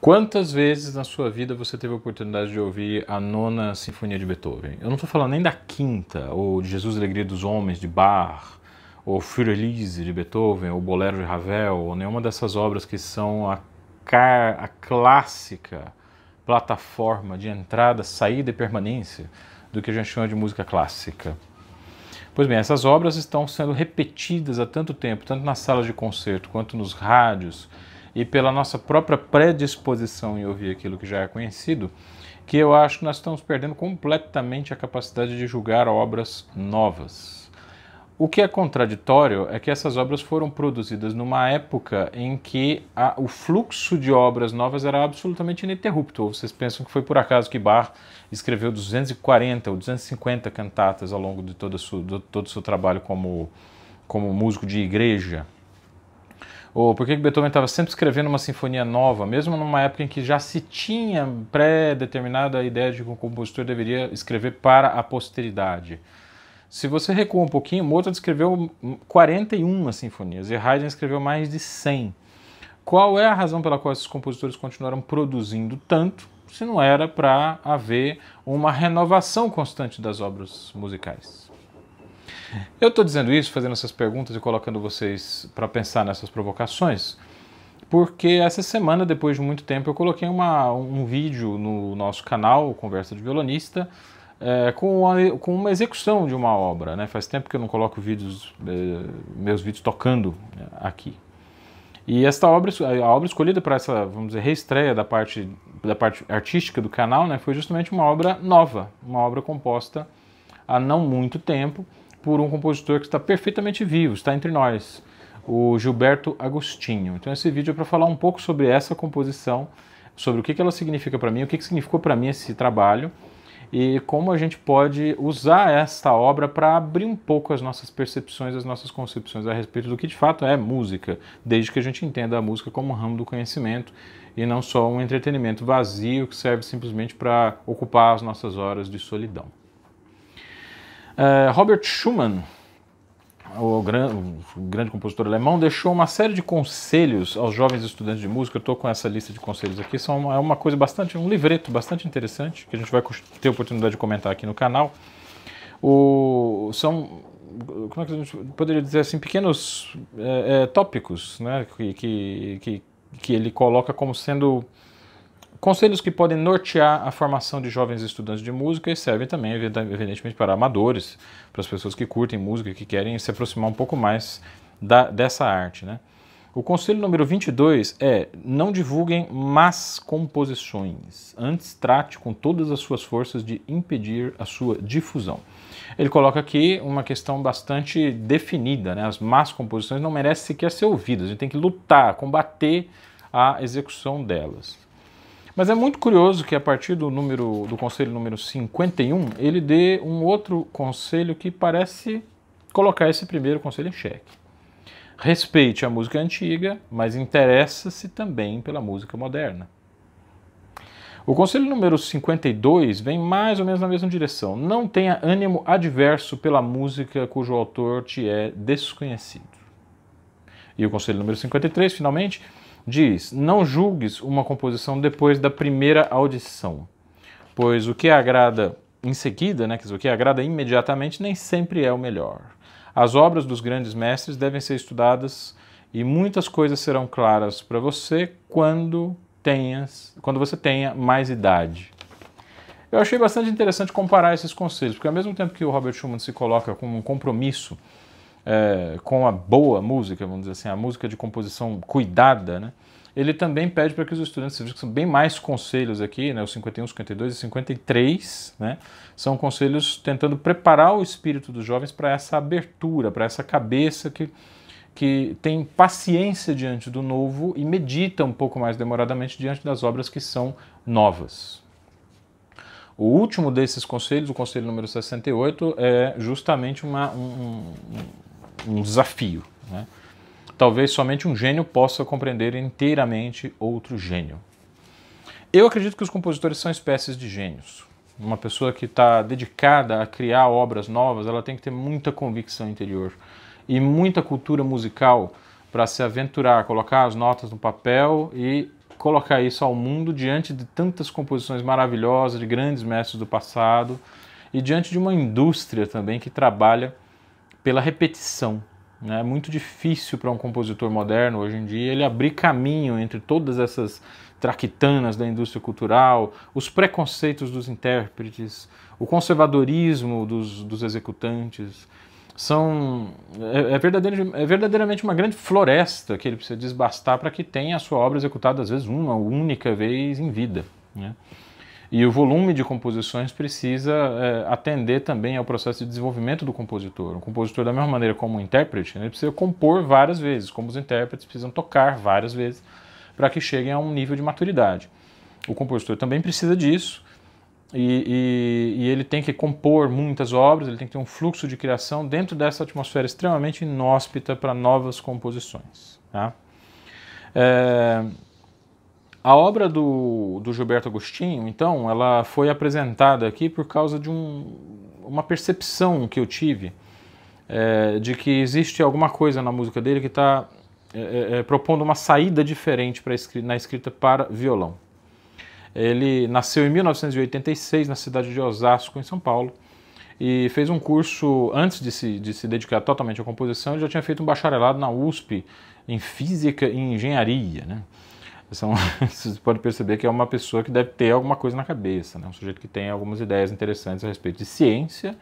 Quantas vezes na sua vida você teve a oportunidade de ouvir a nona sinfonia de Beethoven? Eu não estou falando nem da quinta, ou de Jesus Alegria dos Homens, de Bach, ou Elise de Beethoven, ou Bolero de Ravel, ou nenhuma dessas obras que são a, car a clássica plataforma de entrada, saída e permanência do que a gente chama de música clássica. Pois bem, essas obras estão sendo repetidas há tanto tempo, tanto nas salas de concerto quanto nos rádios, e pela nossa própria predisposição em ouvir aquilo que já é conhecido, que eu acho que nós estamos perdendo completamente a capacidade de julgar obras novas. O que é contraditório é que essas obras foram produzidas numa época em que a, o fluxo de obras novas era absolutamente ininterrupto. Vocês pensam que foi por acaso que Bach escreveu 240 ou 250 cantatas ao longo de todo o seu, todo seu trabalho como, como músico de igreja? Ou por que Beethoven estava sempre escrevendo uma sinfonia nova, mesmo numa época em que já se tinha pré-determinada a ideia de que o compositor deveria escrever para a posteridade. Se você recua um pouquinho, Mozart escreveu 41 sinfonias e Haydn escreveu mais de 100. Qual é a razão pela qual esses compositores continuaram produzindo tanto, se não era para haver uma renovação constante das obras musicais? Eu estou dizendo isso, fazendo essas perguntas e colocando vocês para pensar nessas provocações, porque essa semana, depois de muito tempo, eu coloquei uma, um vídeo no nosso canal, Conversa de Violonista, é, com, uma, com uma execução de uma obra. Né? Faz tempo que eu não coloco vídeos, é, meus vídeos tocando aqui. E esta obra, a obra escolhida para essa, vamos dizer, reestreia da parte, da parte artística do canal, né, foi justamente uma obra nova, uma obra composta há não muito tempo, por um compositor que está perfeitamente vivo, está entre nós, o Gilberto Agostinho. Então esse vídeo é para falar um pouco sobre essa composição, sobre o que ela significa para mim, o que significou para mim esse trabalho e como a gente pode usar esta obra para abrir um pouco as nossas percepções, as nossas concepções a respeito do que de fato é música, desde que a gente entenda a música como um ramo do conhecimento e não só um entretenimento vazio que serve simplesmente para ocupar as nossas horas de solidão. Eh, Robert Schumann, o, gran, o, grande compositor alemão, deixou uma série de conselhos aos jovens estudantes de música. Eu estou com essa lista de conselhos aqui. São uma, é uma coisa bastante, um livreto bastante interessante que a gente vai ter a oportunidade de comentar aqui no canal. O, são como é que a gente poderia dizer assim pequenos é, é, tópicos, né, que, que, que, que ele coloca como sendo Conselhos que podem nortear a formação de jovens estudantes de música e servem também, evidentemente, para amadores, para as pessoas que curtem música, e que querem se aproximar um pouco mais da, dessa arte. Né? O conselho número 22 é: não divulguem más composições. Antes, trate com todas as suas forças de impedir a sua difusão. Ele coloca aqui uma questão bastante definida: né? as más composições não merecem sequer ser ouvidas, a gente tem que lutar, combater a execução delas. Mas é muito curioso que a partir do número do conselho número 51, ele dê um outro conselho que parece colocar esse primeiro conselho em xeque. Respeite a música antiga, mas interessa-se também pela música moderna. O conselho número 52 vem mais ou menos na mesma direção. Não tenha ânimo adverso pela música cujo autor te é desconhecido. E o conselho número 53, finalmente, diz: Não julgues uma composição depois da primeira audição, pois o que agrada em seguida, né, o que agrada imediatamente, nem sempre é o melhor. As obras dos grandes mestres devem ser estudadas e muitas coisas serão claras para você quando tenhas, quando você tenha mais idade. Eu achei bastante interessante comparar esses conselhos, porque ao mesmo tempo que o Robert Schumann se coloca com um compromisso é, com a boa música, vamos dizer assim, a música de composição cuidada, né? Ele também pede para que os estudantes, que são bem mais conselhos aqui, né, os 51, 52 e 53, né, são conselhos tentando preparar o espírito dos jovens para essa abertura, para essa cabeça que, que tem paciência diante do novo e medita um pouco mais demoradamente diante das obras que são novas. O último desses conselhos, o conselho número 68, é justamente uma, um um desafio. Né? Talvez somente um gênio possa compreender inteiramente outro gênio. Eu acredito que os compositores são espécies de gênios. Uma pessoa que está dedicada a criar obras novas, ela tem que ter muita convicção interior e muita cultura musical para se aventurar, colocar as notas no papel e colocar isso ao mundo diante de tantas composições maravilhosas de grandes mestres do passado e diante de uma indústria também que trabalha pela repetição. Né? É muito difícil para um compositor moderno hoje em dia ele abrir caminho entre todas essas traquitanas da indústria cultural, os preconceitos dos intérpretes, o conservadorismo dos, dos executantes. São, é, é, é verdadeiramente uma grande floresta que ele precisa desbastar para que tenha a sua obra executada, às vezes, uma única vez em vida. Né? E o volume de composições precisa é, atender também ao processo de desenvolvimento do compositor. O compositor, da mesma maneira como o intérprete, né, ele precisa compor várias vezes, como os intérpretes precisam tocar várias vezes para que cheguem a um nível de maturidade. O compositor também precisa disso, e, e, e, ele tem que compor muitas obras, ele tem que ter um fluxo de criação dentro dessa atmosfera extremamente inóspita para novas composições. Tá? É, a obra do, do Gilberto Agostinho, então, ela foi apresentada aqui por causa de um, uma percepção que eu tive é, de que existe alguma coisa na música dele que está é, é, propondo uma saída diferente para na escrita para violão. Ele nasceu em 1986 na cidade de Osasco, em São Paulo, e fez um curso, antes de se, de se dedicar totalmente à composição, ele já tinha feito um bacharelado na USP em Física e Engenharia, né? são, é você pode perceber que é uma pessoa que deve ter alguma coisa na cabeça, né? um sujeito que tem algumas ideias interessantes a respeito de ciência,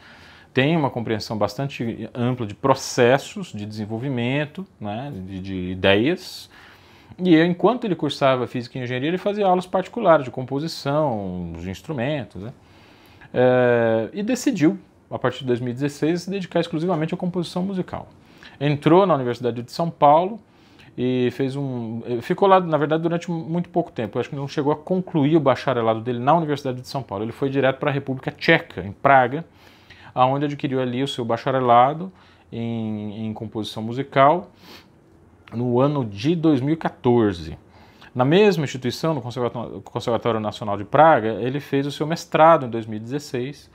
tem uma compreensão bastante ampla de processos de desenvolvimento, né? de, de ideias, e eu, enquanto ele cursava física e engenharia, ele fazia aulas particulares de composição, de instrumentos, né? é, e decidiu, a partir de 2016, se dedicar exclusivamente à composição musical. Entrou na Universidade de São Paulo, e fez um. Ficou lá, na verdade, durante muito pouco tempo. Eu acho que não chegou a concluir o bacharelado dele na Universidade de São Paulo. Ele foi direto para a República Tcheca, em Praga, aonde adquiriu ali o seu bacharelado em, em composição musical no ano de 2014. Na mesma instituição, no Conservatório Nacional de Praga, ele fez o seu mestrado em 2016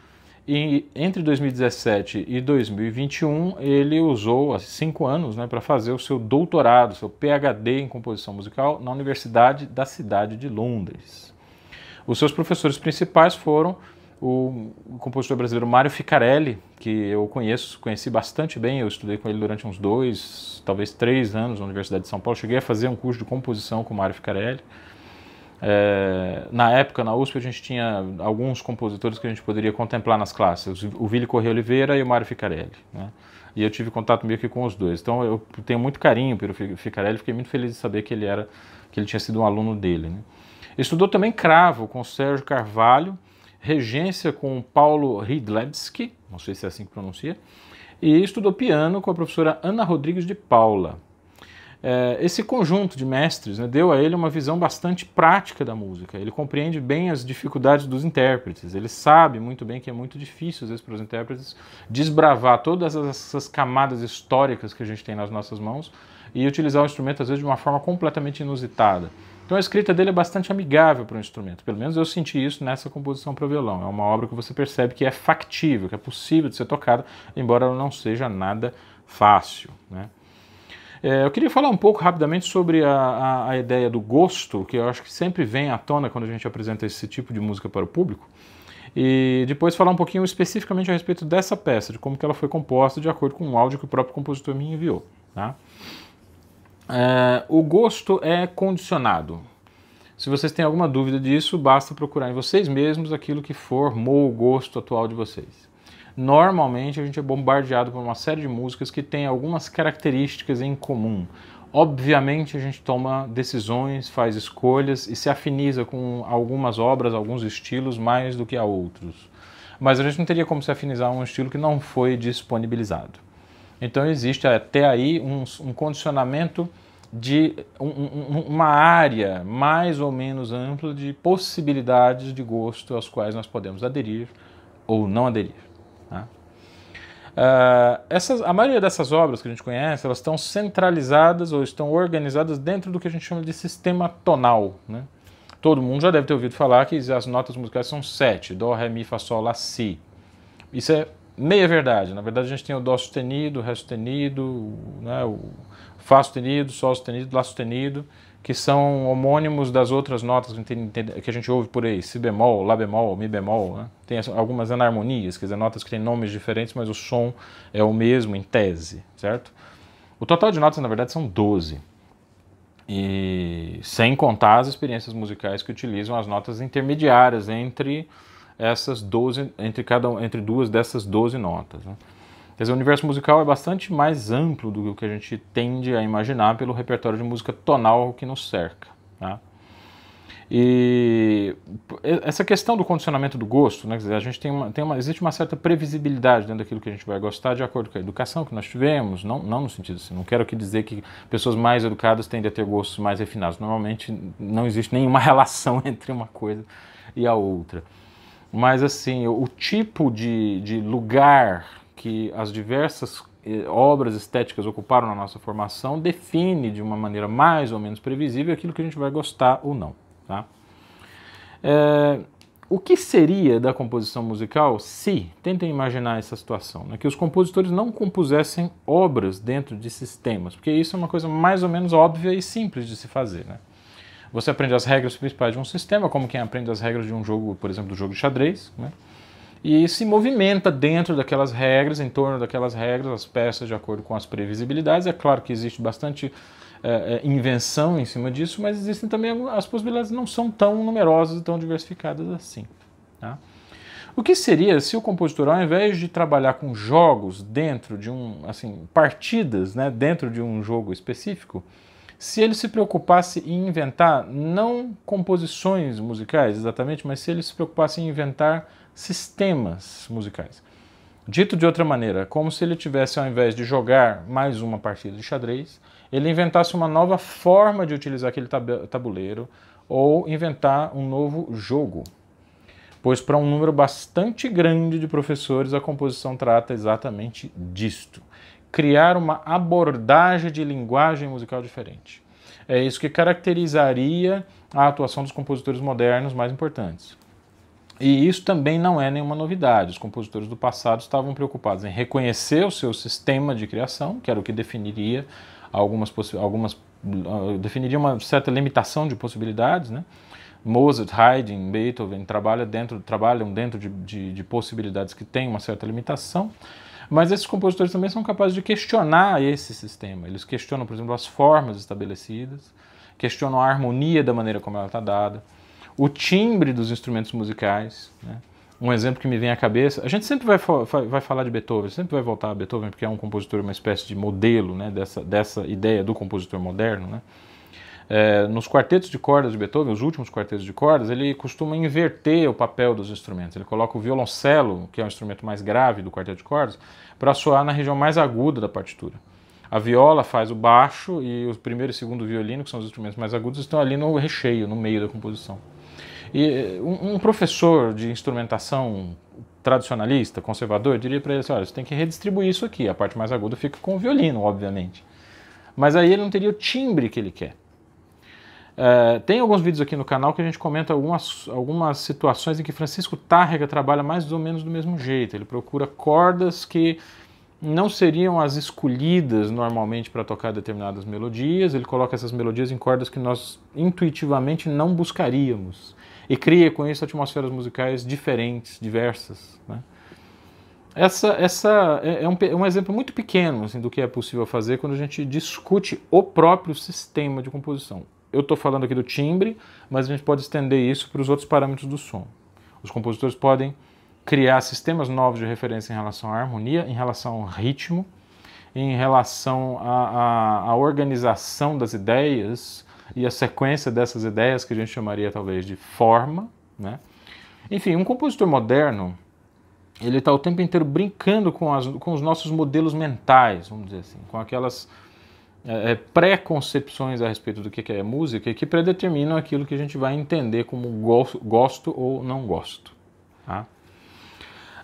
e entre 2017 e 2021, ele usou cinco anos né, para fazer o seu doutorado, seu PhD em composição musical na Universidade da Cidade de Londres. Os seus professores principais foram o compositor brasileiro Mário Ficarelli, que eu conheço, conheci bastante bem, eu estudei com ele durante uns dois, talvez três anos na Universidade de São Paulo. Cheguei a fazer um curso de composição com Mário Ficarelli. É, na época, na USP, a gente tinha alguns compositores que a gente poderia contemplar nas classes, o Vili Correia Oliveira e o Mário Ficarelli. Né? E eu tive contato meio que com os dois. Então eu tenho muito carinho pelo Ficarelli, fiquei muito feliz de saber que ele era, que ele tinha sido um aluno dele. Né? Estudou também cravo com Sérgio Carvalho, regência com Paulo Ridlebski, não sei se é assim que pronuncia, e estudou piano com a professora Ana Rodrigues de Paula. É, esse conjunto de mestres né, deu a ele uma visão bastante prática da música. Ele compreende bem as dificuldades dos intérpretes, ele sabe muito bem que é muito difícil, às vezes, para os intérpretes desbravar todas essas camadas históricas que a gente tem nas nossas mãos e utilizar o instrumento, às vezes, de uma forma completamente inusitada. Então a escrita dele é bastante amigável para o instrumento, pelo menos eu senti isso nessa composição para violão. É uma obra que você percebe que é factível, que é possível de ser tocada, embora ela não seja nada fácil. Né? É, eu queria falar um pouco rapidamente sobre a, a, a, ideia do gosto, que eu acho que sempre vem à tona quando a gente apresenta esse tipo de música para o público. E depois falar um pouquinho especificamente a respeito dessa peça, de como que ela foi composta de acordo com o áudio que o próprio compositor me enviou. Tá? É, o gosto é condicionado. Se vocês têm alguma dúvida disso, basta procurar em vocês mesmos aquilo que formou o gosto atual de vocês normalmente a gente é bombardeado por uma série de músicas que têm algumas características em comum. Obviamente a gente toma decisões, faz escolhas e se afiniza com algumas obras, alguns estilos mais do que a outros. Mas a gente não teria como se afinizar um estilo que não foi disponibilizado. Então existe até aí um, um condicionamento de um, um, uma área mais ou menos ampla de possibilidades de gosto às quais nós podemos aderir ou não aderir. Né? Uh, essas, a maioria dessas obras que a gente conhece, elas estão centralizadas ou estão organizadas dentro do que a gente chama de sistema tonal. Né? Todo mundo já deve ter ouvido falar que as notas musicais são sete, dó, ré, mi, fá, sol, lá, si. Isso é meia verdade. Na verdade, a gente tem o dó sustenido, ré sustenido, né, o fá sustenido, sol sustenido, lá sustenido que são homônimos das outras notas que a gente ouve por aí, si bemol, lá bemol, mi bemol. Né? Tem algumas anarmonias, quer dizer, notas que têm nomes diferentes, mas o som é o mesmo em tese, certo? O total de notas, na verdade, são 12. E sem contar as experiências musicais que utilizam as notas intermediárias entre essas 12, entre cada entre duas dessas 12 notas. Né? Quer dizer, o universo musical é bastante mais amplo do que o que a gente tende a imaginar pelo repertório de música tonal que nos cerca. Tá? E essa questão do condicionamento do gosto, né, dizer, a gente tem uma, tem uma, existe uma certa previsibilidade dentro daquilo que a gente vai gostar de acordo com a educação que nós tivemos, não, não no sentido assim, não quero aqui dizer que pessoas mais educadas tendem a ter gostos mais refinados, normalmente não existe nenhuma relação entre uma coisa e a outra. Mas assim, o tipo de, de lugar que as diversas eh, obras estéticas ocuparam na nossa formação define de uma maneira mais ou menos previsível aquilo que a gente vai gostar ou não. Tá? É, o que seria da composição musical se, tentem imaginar essa situação, né, que os compositores não compusessem obras dentro de sistemas, porque isso é uma coisa mais ou menos óbvia e simples de se fazer. Né? Você aprende as regras principais de um sistema, como quem aprende as regras de um jogo, por exemplo, do jogo de xadrez, né? e se movimenta dentro daquelas regras, em torno daquelas regras, as peças de acordo com as previsibilidades. É claro que existe bastante é, invenção em cima disso, mas existem também as possibilidades não são tão numerosas e tão diversificadas assim. Tá? O que seria se o compositor, ao invés de trabalhar com jogos dentro de um, assim, partidas, né, dentro de um jogo específico, se ele se preocupasse em inventar não composições musicais exatamente, mas se ele se preocupasse em inventar sistemas musicais. Dito de outra maneira, como se ele tivesse, ao invés de jogar mais uma partida de xadrez, ele inventasse uma nova forma de utilizar aquele tabuleiro ou inventar um novo jogo. Pois, para um número bastante grande de professores, a composição trata exatamente disto: criar uma abordagem de linguagem musical diferente. É isso que caracterizaria a atuação dos compositores modernos mais importantes. E isso também não é nenhuma novidade. Os compositores do passado estavam preocupados em reconhecer o seu sistema de criação, que era o que definiria algumas, algumas ah, definiria uma certa limitação de possibilidades, né? Mozart, Haydn, Beethoven trabalham dentro, trabalham dentro de, de, de possibilidades que têm uma certa limitação, mas esses compositores também são capazes de questionar esse sistema. Eles questionam, por exemplo, as formas estabelecidas, questionam a harmonia da maneira como ela está dada, o timbre dos instrumentos musicais. Né? Um exemplo que me vem à cabeça, a gente sempre vai, vai falar de Beethoven, sempre vai voltar a Beethoven, porque é um compositor, uma espécie de modelo né, dessa, dessa ideia do compositor moderno. Né? É, nos quartetos de cordas de Beethoven, os últimos quartetos de cordas, ele costuma inverter o papel dos instrumentos. Ele coloca o violoncelo, que é o instrumento mais grave do quarteto de cordas, para soar na região mais aguda da partitura. A viola faz o baixo e o primeiro e segundo violino, que são os instrumentos mais agudos, estão ali no recheio, no meio da composição. E eh, um, um professor de instrumentação tradicionalista, conservador, diria para ele assim, olha, você tem que redistribuir isso aqui, a parte mais aguda fica com o violino, obviamente. Mas aí ele não teria o timbre que ele quer. Uh, tem alguns vídeos aqui no canal que a gente comenta algumas, algumas situações em que Francisco Tárrega trabalha mais ou menos do mesmo jeito. Ele procura cordas que não seriam as escolhidas normalmente para tocar determinadas melodias, ele coloca essas melodias em cordas que nós intuitivamente não buscaríamos e cria com isso atmosferas musicais diferentes, diversas. Né? Essa, essa é, é um, é um exemplo muito pequeno assim, do que é possível fazer quando a gente discute o próprio sistema de composição. Eu estou falando aqui do timbre, mas a gente pode estender isso para os outros parâmetros do som. Os compositores podem criar sistemas novos de referência em relação à harmonia, em relação ao ritmo, em relação à, à, organização das ideias e a sequência dessas ideias, que a gente chamaria talvez de forma. Né? Enfim, um compositor moderno ele está o tempo inteiro brincando com, as, com os nossos modelos mentais, vamos dizer assim, com aquelas é, é pré-concepções a respeito do que, é música que predeterminam aquilo que a gente vai entender como gosto ou não gosto. Tá?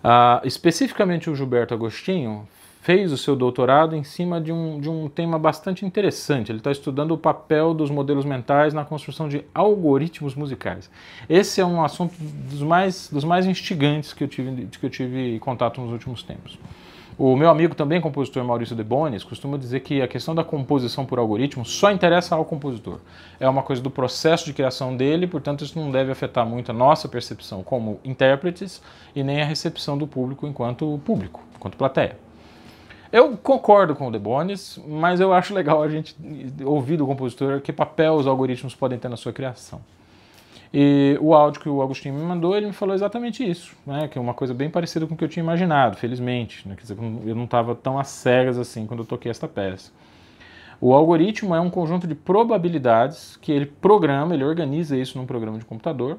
Ah, especificamente o Gilberto Agostinho fez o seu doutorado em cima de um, de um tema bastante interessante. Ele está estudando o papel dos modelos mentais na construção de algoritmos musicais. Esse é um assunto dos mais, dos mais instigantes que eu tive, que eu tive contato nos últimos tempos. O meu amigo também compositor Maurício De Bonis costuma dizer que a questão da composição por algoritmo só interessa ao compositor. É uma coisa do processo de criação dele, portanto isso não deve afetar muito a nossa percepção como intérpretes e nem a recepção do público enquanto público, enquanto plateia. Eu concordo com o De Bonis, mas eu acho legal a gente ouvir do compositor que papel os algoritmos podem ter na sua criação. E o áudio que o Agostinho me mandou, ele me falou exatamente isso, né? Que é uma coisa bem parecida com o que eu tinha imaginado, felizmente. Né? Quer dizer, eu não estava tão às cegas assim quando eu toquei esta peça. O algoritmo é um conjunto de probabilidades que ele programa, ele organiza isso num programa de computador,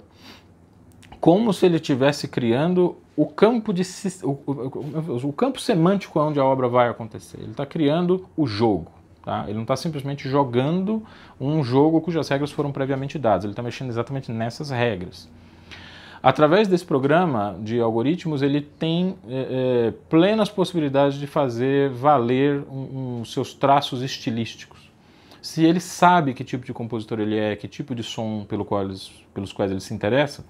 como se ele estivesse criando o campo, de, o, o, o campo semântico onde a obra vai acontecer. Ele está criando o jogo. Tá? Ele não está simplesmente jogando um jogo cujas regras foram previamente dadas, ele está mexendo exatamente nessas regras. Através desse programa de algoritmos, ele tem é, é, plenas possibilidades de fazer valer um, um, seus traços estilísticos. Se ele sabe que tipo de compositor ele é, que tipo de som pelo qual eles, pelos quais ele se interessa,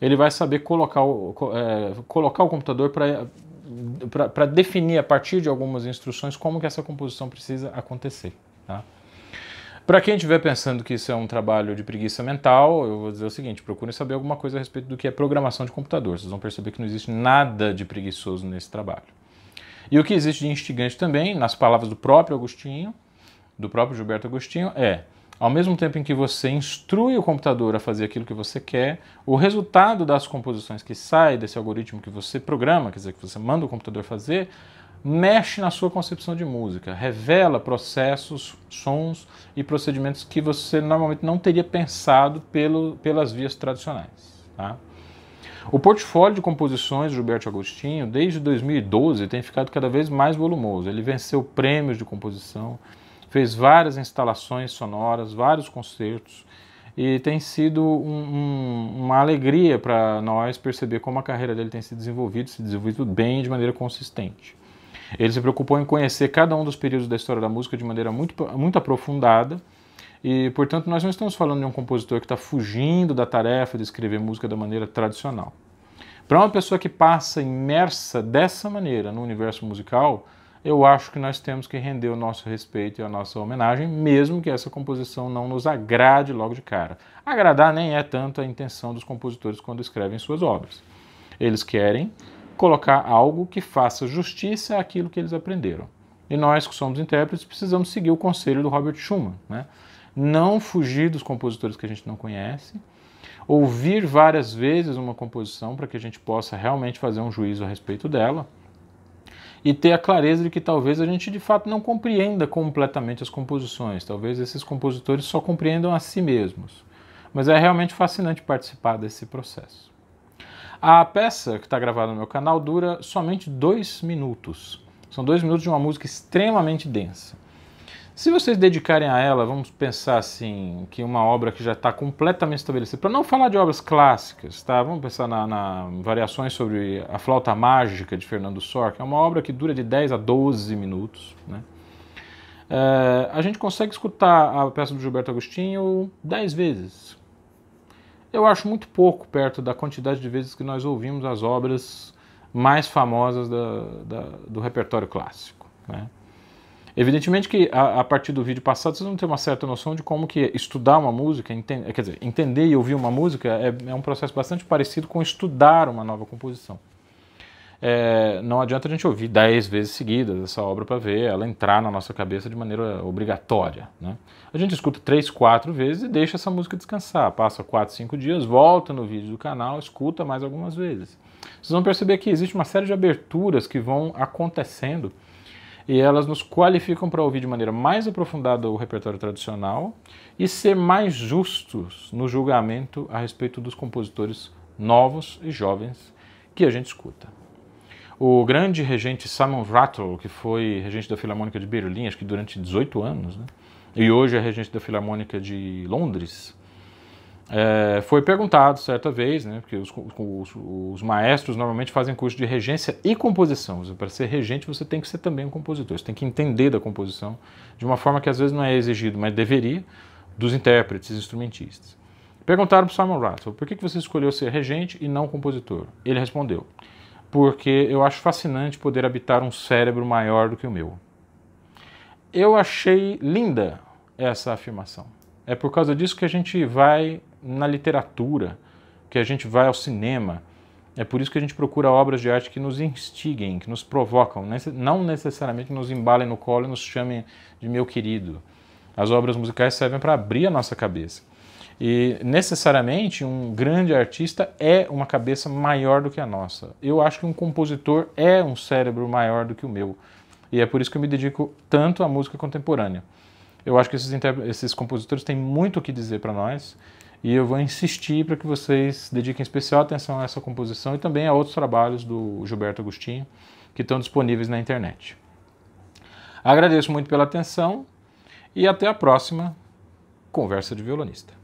ele vai saber colocar o, é, colocar o computador para para definir a partir de algumas instruções como que essa composição precisa acontecer. Tá? Para quem estiver pensando que isso é um trabalho de preguiça mental, eu vou dizer o seguinte: procure saber alguma coisa a respeito do que é programação de computador. Vocês vão perceber que não existe nada de preguiçoso nesse trabalho. E o que existe de instigante também, nas palavras do próprio Agostinho, do próprio Gilberto Agostinho, é ao mesmo tempo em que você instrui o computador a fazer aquilo que você quer, o resultado das composições que sai desse algoritmo que você programa, quer dizer, que você manda o computador fazer, mexe na sua concepção de música, revela processos, sons e procedimentos que você normalmente não teria pensado pelo, pelas vias tradicionais. Tá? O portfólio de composições de Gilberto Agostinho, desde 2012, tem ficado cada vez mais volumoso. Ele venceu prêmios de composição, fez várias instalações sonoras, vários concertos, e tem sido um, um, uma alegria para nós perceber como a carreira dele tem se desenvolvido, se desenvolvido bem de maneira consistente. Ele se preocupou em conhecer cada um dos períodos da história da música de maneira muito, muito aprofundada, e portanto nós não estamos falando de um compositor que está fugindo da tarefa de escrever música da maneira tradicional. Para uma pessoa que passa imersa dessa maneira no universo musical, eu acho que nós temos que render o nosso respeito e a nossa homenagem, mesmo que essa composição não nos agrade logo de cara. Agradar nem é tanto a intenção dos compositores quando escrevem suas obras. Eles querem colocar algo que faça justiça àquilo que eles aprenderam. E nós que somos intérpretes precisamos seguir o conselho do Robert Schumann, né? Não fugir dos compositores que a gente não conhece, ouvir várias vezes uma composição para que a gente possa realmente fazer um juízo a respeito dela e ter a clareza de que talvez a gente de fato não compreenda completamente as composições, talvez esses compositores só compreendam a si mesmos. Mas é realmente fascinante participar desse processo. A peça que está gravada no meu canal dura somente dois minutos. São dois minutos de uma música extremamente densa. Se vocês dedicarem a ela, vamos pensar assim, que uma obra que já está completamente estabelecida, para não falar de obras clássicas, tá? vamos pensar na, na, Variações sobre a Flauta Mágica de Fernando Sor, que é uma obra que dura de 10 a 12 minutos. Né? É, a gente consegue escutar a peça do Gilberto Agostinho 10 vezes. Eu acho muito pouco perto da quantidade de vezes que nós ouvimos as obras mais famosas da, da, do repertório clássico. Né? Evidentemente que a, a, partir do vídeo passado vocês vão ter uma certa noção de como que estudar uma música, entende, quer dizer, entender e ouvir uma música é, é, um processo bastante parecido com estudar uma nova composição. É, não adianta a gente ouvir dez vezes seguidas essa obra para ver ela entrar na nossa cabeça de maneira obrigatória. Né? A gente escuta três, quatro vezes e deixa essa música descansar. Passa quatro, cinco dias, volta no vídeo do canal, escuta mais algumas vezes. Vocês vão perceber que existe uma série de aberturas que vão acontecendo e elas nos qualificam para ouvir de maneira mais aprofundada o repertório tradicional e ser mais justos no julgamento a respeito dos compositores novos e jovens que a gente escuta. O grande regente Simon Rattle, que foi regente da Filarmônica de Berlim, acho que durante 18 anos, né? e hoje é regente da Filarmônica de Londres, é, foi perguntado certa vez, né, porque os, os, os, maestros normalmente fazem curso de regência e composição. Para ser regente, você tem que ser também um compositor, você tem que entender da composição de uma forma que às vezes não é exigido, mas deveria, dos intérpretes e instrumentistas. Perguntaram para Simon Rattle por que você escolheu ser regente e não compositor. Ele respondeu: porque eu acho fascinante poder habitar um cérebro maior do que o meu. Eu achei linda essa afirmação. É por causa disso que a gente vai na literatura, que a gente vai ao cinema. É por isso que a gente procura obras de arte que nos instiguem, que nos provocam, não necessariamente nos embalem no colo e nos chamem de meu querido. As obras musicais servem para abrir a nossa cabeça. E necessariamente um grande artista é uma cabeça maior do que a nossa. Eu acho que um compositor é um cérebro maior do que o meu. E é por isso que eu me dedico tanto à música contemporânea. Eu acho que esses, esses compositores têm muito o que dizer para nós e eu vou insistir para que vocês dediquem especial atenção a essa composição e também a outros trabalhos do Gilberto Agostinho que estão disponíveis na internet. Agradeço muito pela atenção e até a próxima conversa de violonista.